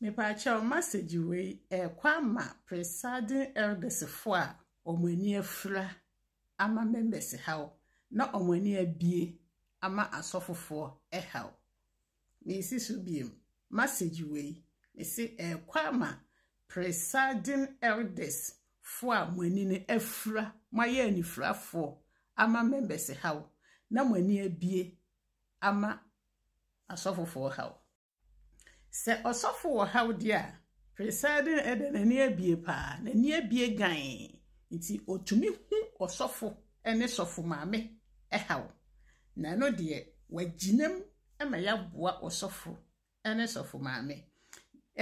mepakyɛw message wei ɛkɔ ama presiding eldersfoɔ a wɔn ani afura ama members haw na wɔn ani abie ama asɔfofoɔ haw meesi so biem message wei mesi ɛkɔ ama presiding eldersfoɔ a wɔn ani no afura wɔayɛ anifurafoɔ ama members haw na wɔn ani abie ama asɔfofoɔ haw sɛ ɔsɔfo wɔ haw deɛ a preside ɛda n'ani abie paa n'ani abie gan nti otumi hu ɔsɔfo ne sɔfo maame ɛhaw na no deɛ wagyinam ma yɛaboa ɔsɔfo ne sɔfo maame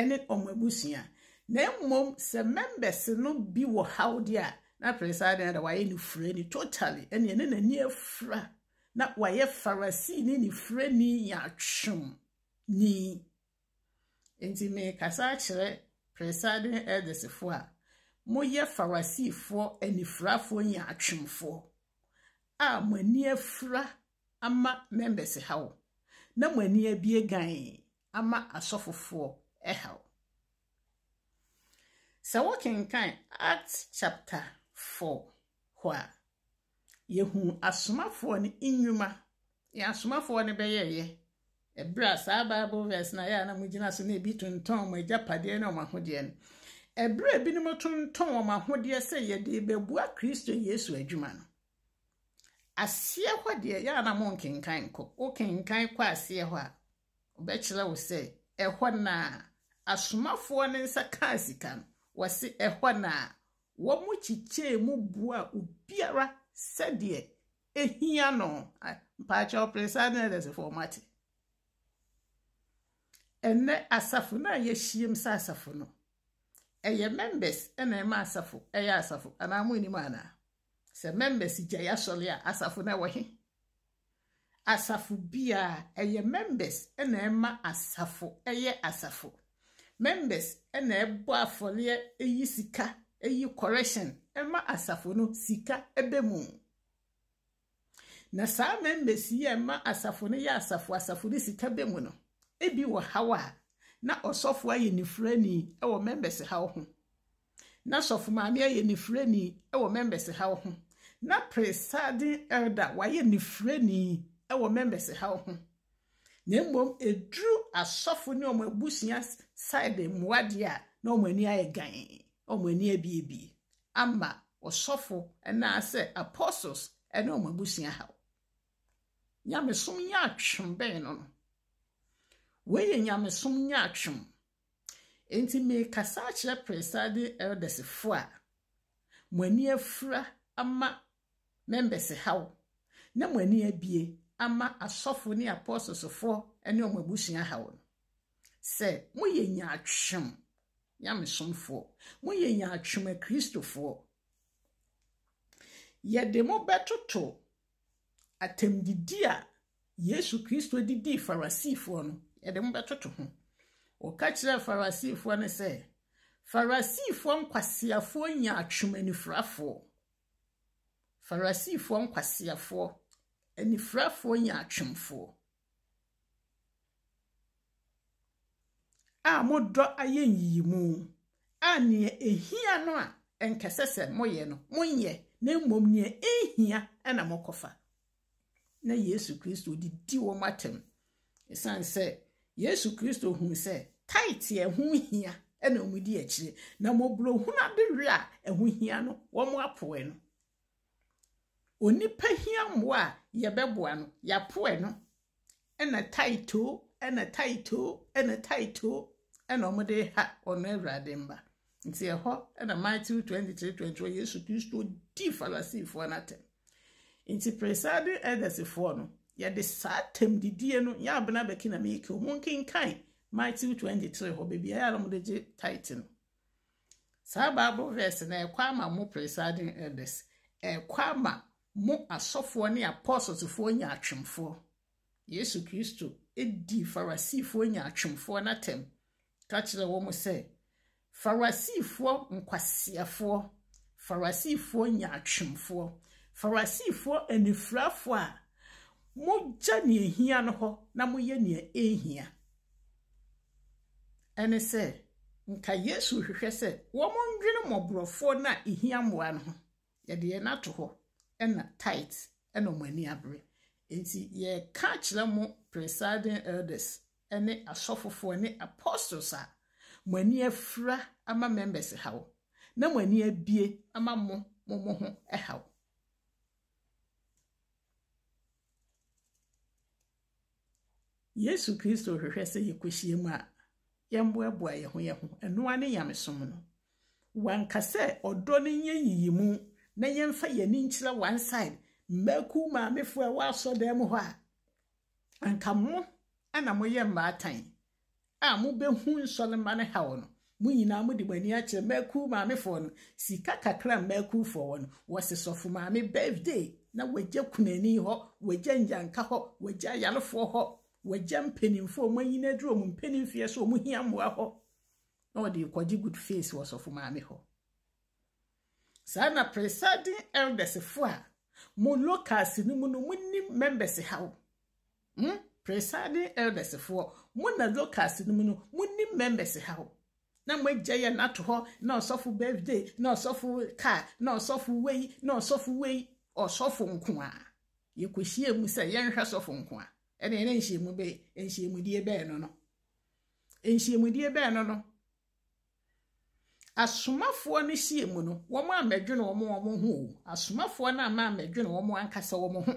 ne wɔn abusua na mmom sɛ members no bi wɔ haw deɛ a na preside ɛda wayɛ ne fure ni totally ɛnea ne n'ani afura na wayɛ farisee ne ne ni yɛ atwom nii. nti kasa akyerɛ presiding eldersfoɔ a moyɛ farisifoɔ anifirafoɔ nya atwemfoɔ a mo ani afura ama members haw na mo ani abie gan ama asɔfofoɔ haw sɛ wokenkan act chapter 4 hɔ a yɛhu asomafoɔ ne nnwuma yɛ asomafoɔ ne bɛyɛeɛ ɛberɛ a saa bible verse na ya na mogyina so na ebi tontɔn ɔmo agyapadeɛ ne ɔmo ahodeɛ no ɛberɛ a ebinom tontɔn ɔmo ahodeɛ sɛ yɛde bɛbua kristo yesu adwuma no aseɛ hɔ deɛ yɛa na monkenkan kɔ wokenkan kɔ aseɛ hɔ a ɔbɛkyerɛ wo sɛ ɛhɔ na asomafoɔ ne nsa kaa sika no wɔse ɛhɔ na wɔn mu kyikyee mu bua obiara sɛdeɛ ehia no mpaakyɛw pere saa ne ɛdɛsɛfoɔ ɔmo ate ɛnɛ asafo no a yɛahyiam sɛ asafo no ɛyɛ members ɛna ɛma asafo ɛyɛ asafo anaa mo anim anaa sɛ members gya yɛasɔre a asafo no ɛwɔ he asafo biara ɛyɛ members ɛna ɛma asafo ɛyɛ asafo members ɛna ɛbɔ afɔreɛ ɛyi sika ɛyi correction ɛma asafo no sika ɛbɛ mu na saa members yi ɛma asafo no yɛ asafo asafo no sika bɛ mu no. ebi wɔ haw a na ɔsɔfo ayɛ ne frani wɔ members haw ho na sɔfo maame ayɛ ne frani wɔ members haw ho na presiding elder wayɛ ne frani wɔ members haw ho na mmom eduru asɔfo ne wɔn abusua side mmuadeɛ a na wɔn ani ayɛ gan wɔn ani abiebie ama ɔsɔfo anaasɛ apostles ne wɔn abusua haw nyamesom nyɛ atwom bɛn no no. wei yɛ nyamesom nyɛ atwom nti mekasa akyerɛ presade eldersfoɔ a mo ani afura ama members haw na mo ani abie ama asɔfo ne apɔsosofoɔ ne ɔmo abusua haw no sɛ moyɛ nyaatwom nyamesomfoɔ moyɛ nyaatwom akristofoɔ yɛde mo bɛtoto atɛmdidi a yesu kristo didii farisifoɔ no yɛde mo bɛtoto ho ɔka kyerɛɛ farisifoɔ no sɛ farisifoɔ nkwaseafoɔ nya atwemanifurafoɔ farisifoɔ nkwaseafoɔ anifurafoɔ nya a modɔ ayɛ nyiyimu a nea ehia no a nkɛsɛ sɛ moyɛ no monyɛ na mmom nea ehia na mokɔfa na yesu kristo didi wɔn atam sɛ yesu kristo hunu sɛ taiti ɛho hia ɛna wɔn di akyire na mɔburo hunu abiri a ɛho hia no wɔn apoe no onipa hia mmoa a yɛbɛboa no yɛapoe no ɛna taito ɛna taito ɛna taito ɛna wɔn de ha ɔno awurade mba nti ɛhɔ ɛna matthew twenty three twenty one yesu kristo di farisifoɔ n'atɛm nti presaade ɛdɛsifoɔ no yɛde saa tam didie no yɛ abena bɛki na meeke o monkenkan Matthew 23 hɔ baabi ayɛ a mode gye tight no saa bible verse na ɛkɔ ama mo presiding elders ɛkɔ ama mo asɔfoɔ ne apɔsɔtofoɔ nya atwemfoɔ yesu kristo di farisifoɔ nya atwemfoɔ n'atam ka kyerɛ wɔn sɛ farisifoɔ nkwasiafoɔ farisifoɔ nya atwemfoɔ farisifoɔ anifirafoɔ a mogya nea ehia no hɔ na moyɛ nea ehia ɛne sɛ nka yesu hwehwɛ sɛ wɔn ndwene mmɔborɔfoɔ na ehia mmoa no ho yɛde yɛn nato hɔ ɛna tight ɛna wɔn ani abere nti yɛka kyerɛ mo presiding elders ɛne asɔfofoɔ ne apostles a mo ani afura ama members haw na mo ani abie ama mo mo mo ho ɛhaw. yesu kristo hwehwɛ sɛ yɛkɔhyia mu a yɛmboaboa yɛn ho yɛn ho ɛnoa ne nyamesom no wanka sɛ ɔdɔ no nyɛ yiyimu na yɛmfa yɛni nkyerɛ one side mmaku maamefoɔ a wɔasɔ dan mu hɔ a anka mo ana moyɛ mmaatan a mobɛhu nsɔlema no haw no mo nyinaa mode mo ani akyerɛ mmaku maamefoɔ no sika kakra mmakufoɔ wɔ no wɔse sɔfo maame birthday na wagya kunani hɔ wagya nyanka hɔ wagya ayalefoɔ hɔ wɔagya mpanimfoɔ a wɔayi no aduru ɔmo mpanimfie so ɔmo hia mmoa hɔ na wɔde kɔgye good face wɔ sɔfo maame hɔ saa na presiding eldersfoɔ a mo locals no mu no monim members haw mm? presiding eldersfoɔ mo na locals no mu no monim members haw na moagya yɛ nato hɔ na ɔsɔfo birthday na ɔsɔfo car na ɔsɔfo wei na ɔsɔfo wei ɔsɔfo nko a yɛkɔhyia mu sɛ yɛnhwɛ sɔfo nko a ɛna ɛna nhyiamu bɛyɛ nhyiamudie bɛyɛ no no nhyiamudie bɛyɛ no no asomafoɔ no hyia mu no wɔn amɛdwene wɔn wɔn ho o asomafoɔ no ama amɛdwene wɔn ankasa wɔn ho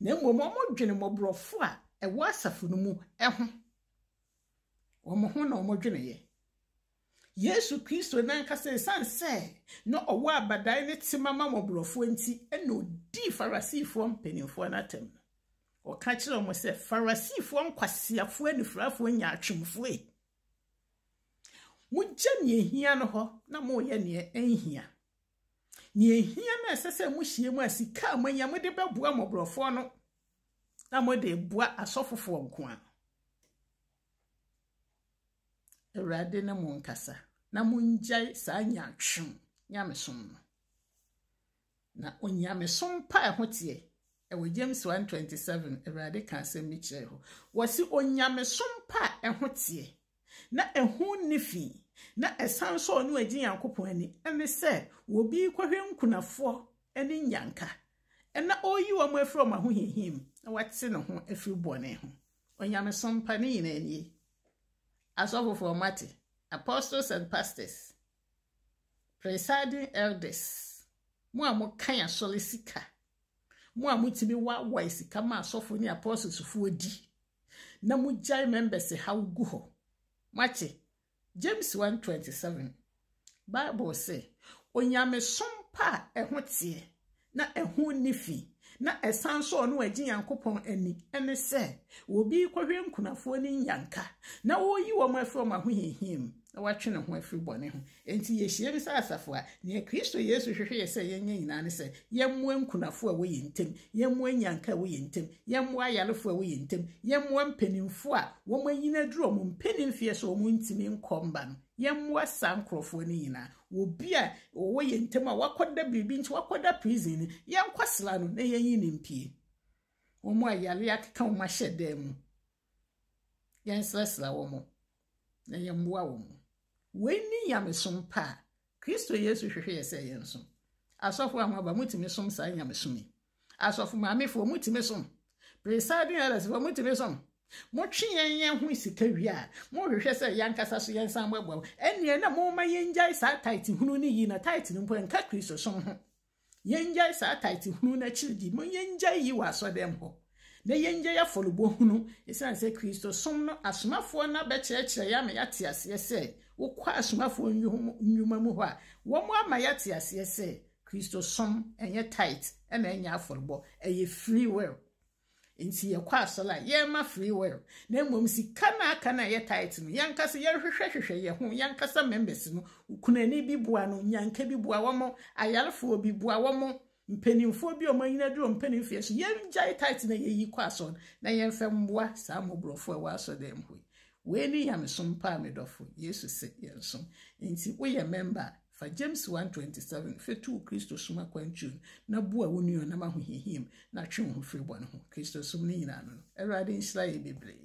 na mmom wɔn dwene mmɔborɔfo a ɛwɔ asafo no mu ɛho wɔn ho na wɔn dwene yɛ yesu kristo nankasa esan sɛ na ɔwɔ abadae ne tema ma mmɔborɔfoɔ nti ɛna odi farasifoɔ mpanimfoɔ n'atam no. ɔka kyerɛ ɔmo sɛ farisifoɔ nkwasiafoɔ anifurafoɔ nyaatwomfoɔ yi e. mogya nea ehia no hɔ na moyɛ nea ɛnhia nea ehia no ɛsɛ sɛ mohyia mu a sika a moanya mode bɛboa mmɔborɔfoɔ no na mo de boa asɔfofoɔ nko a awurade ne mo nkasa na mongyae saa nyaatwom nyamesom no na onyamesom pa ɛho teɛ ɛwɔ james one twenty seven awurade ka asɛm bi kyerɛ hɔ wɔsi onyamesom pa ɛho teɛ na ɛho ne fi na ɛsan so ɔno agye nyankopɔn ani ɛne sɛ wɔbi kɔhwɛ nkunafoɔ ɛne nyanka ɛna ɔreyi wɔn afiri wɔn ahohiahia mu na wɔate ne ho afiri bɔne ho onyamesom pa ne nyinaa nie asɔfofoɔ mate apostles and pastors presiding elders mo a mo kan asɔre sika. mo a mutumi wa sika ma asɔfo ne apɔsosfoɔ di na mogyae members ha gu hɔ makye james 127 bible sɛ onyamesom pa a ɛho teɛ na ehu nnifii na ɛsan nso ɔno agye nyankopɔn ani ɛne sɛ wɔbi kɔhwɛ nkunafoɔ ne nyanka na oyi wɔn afiri wɔn ahohiahia na watwe ne ho afiri bɔne ho enti yɛhyia bi sɛ asafo a neɛ kristo yesu hwehwɛ yɛ sɛ yɛnyɛ nyinaa ne sɛ yɛmmoa nkunafo a wɔyɛ ntam yɛmmoa nyanka a wɔyɛ ntam yɛmmoa ayalefo a wɔyɛ ntam yɛmmoa mpanimfo a wɔn anyini aduru wɔn mpanimfie so wɔn ntumi nkɔ mba no yɛmmoa saa nkurɔfoɔ no nyinaa obi a ɔwɔ yɛ ntam a wakɔda biribi nti wakɔda prison no yɛnkɔsra no na yɛnyi ne mpie wɔn a yare akeka wɔn ahyɛ dan mu yɛnsrasra wɔn na yɛmmoa wɔn wɔani nyamesom pa a kristo yesu hwehwɛ yɛ sɛ yɛn som asɔfo ahoaba mutumi som saa nyamesom yi asɔfo maamefoɔ mutumi som presiding eldersfoɔ mutumi som motwe yɛn yɛn ho sika wie a mohwehwɛ sɛ yɛankasa so yɛnsan bɛboa ɛnneɛ na momma yɛngyae saa tite hunu no yi na tite no mpo ɛnka kristo som ho yɛngyae saa tite hunu no akyiri di mo yɛngyae yi wɔ asɔdɛm hɔ na yɛngye yɛ hunu ɛsiane sɛ kristo som no asomafoɔ no abɛkyerɛkyerɛ yɛ ama yɛate aseɛ sɛ wokɔ asomafoɔ nnwuma mu hɔ a wɔn ama yɛte aseɛ sɛ kristo som ɛnyɛ tight ɛna ɛnyɛ afɔrebɔ ɛyɛ free will nti yɛkɔ asɔre a yɛrema free well na mmom sika na aka na yɛ tight no yɛnkasa yɛrehwehwɛhwehwɛ yɛn ho yɛnkasa members no kunani bi boa no nyanka bi boa wɔn ayarefoɔ bi boa wɔn mpanimfoɔ bi a wɔn anyina duro mpanimfoɔ so yɛngyae tight na yɛyi kɔ asɔre na yɛmfɛ mboa saa mmɔborɔfoɔ a wɔasɔ dɛm hɔ wei ne nyamesom paa me dɔfo yesu sɛ yɛnsom nti woyɛ memba a fa james 127 fɛtu wo kristosom akwantuom na bua wo nua na ahohiahia mu na twe wo ho firi bɔne ho kristosom no nyinaa no no awurade nhyira yɛ bebree